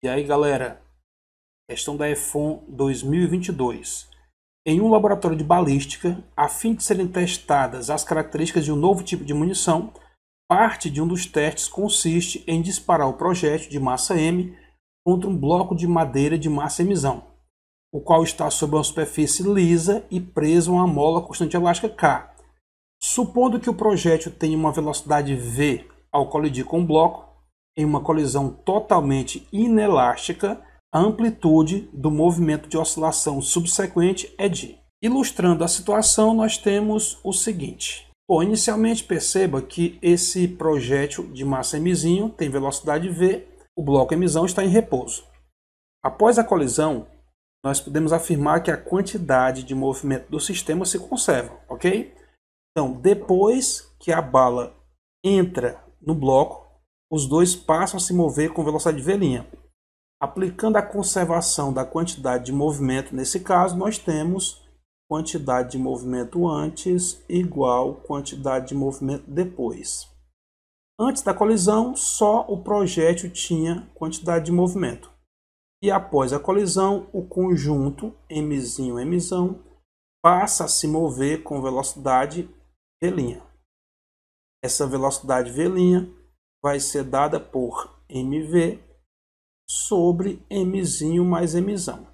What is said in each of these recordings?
E aí, galera, questão da EFON 2022. Em um laboratório de balística, a fim de serem testadas as características de um novo tipo de munição, parte de um dos testes consiste em disparar o projétil de massa M contra um bloco de madeira de massa emisão, o qual está sobre uma superfície lisa e preso a uma mola constante elástica K. Supondo que o projétil tenha uma velocidade V ao colidir com o bloco, em uma colisão totalmente inelástica, a amplitude do movimento de oscilação subsequente é de. Ilustrando a situação, nós temos o seguinte. Bom, inicialmente perceba que esse projétil de massa m tem velocidade v, o bloco emisão está em repouso. Após a colisão, nós podemos afirmar que a quantidade de movimento do sistema se conserva, ok? Então, depois que a bala entra no bloco, os dois passam a se mover com velocidade V'. Aplicando a conservação da quantidade de movimento, nesse caso, nós temos quantidade de movimento antes igual quantidade de movimento depois. Antes da colisão, só o projétil tinha quantidade de movimento. E após a colisão, o conjunto Mzinho, Mzão passa a se mover com velocidade V'. Essa velocidade V' vai ser dada por mv sobre mzinho mais mzão.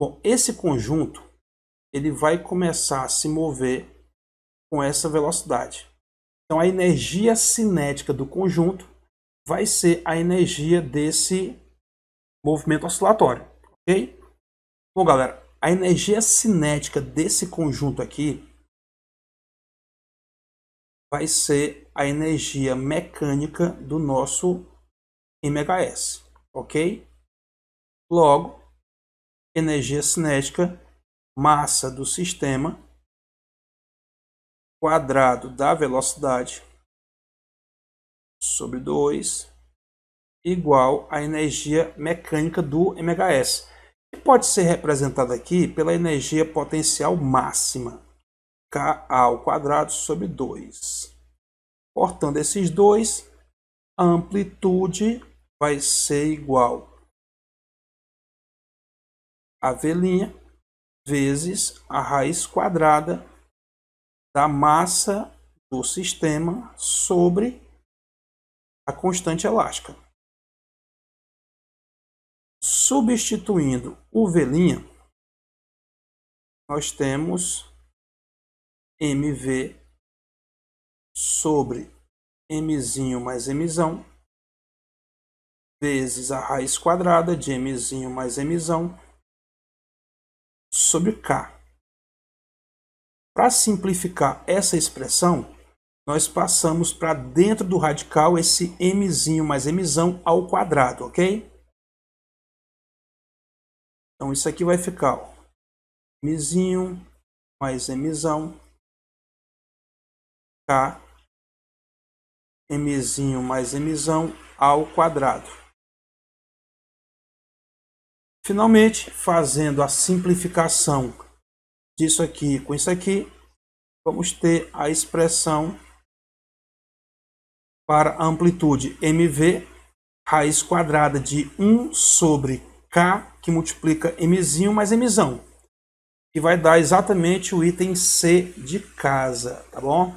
Bom, esse conjunto ele vai começar a se mover com essa velocidade. Então a energia cinética do conjunto vai ser a energia desse movimento oscilatório, ok? Bom, galera, a energia cinética desse conjunto aqui vai ser a energia mecânica do nosso MHS, ok? Logo, energia cinética, massa do sistema, quadrado da velocidade sobre 2 igual à energia mecânica do MHS, que pode ser representada aqui pela energia potencial máxima, k ao quadrado sobre 2. Cortando esses dois, a amplitude vai ser igual a v' vezes a raiz quadrada da massa do sistema sobre a constante elástica. Substituindo o v', nós temos mv sobre M mais M vezes a raiz quadrada de M mais M sobre k. Para simplificar essa expressão, nós passamos para dentro do radical esse M mais M ao quadrado, ok? Então isso aqui vai ficar ó, mzinho mais M k mzinho mais mzão ao quadrado. Finalmente, fazendo a simplificação disso aqui com isso aqui, vamos ter a expressão para amplitude mv raiz quadrada de 1 sobre k que multiplica mzinho mais mzão. E vai dar exatamente o item C de casa, tá bom?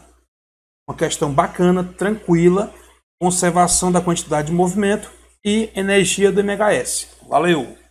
Uma questão bacana, tranquila, conservação da quantidade de movimento e energia do MHS. Valeu!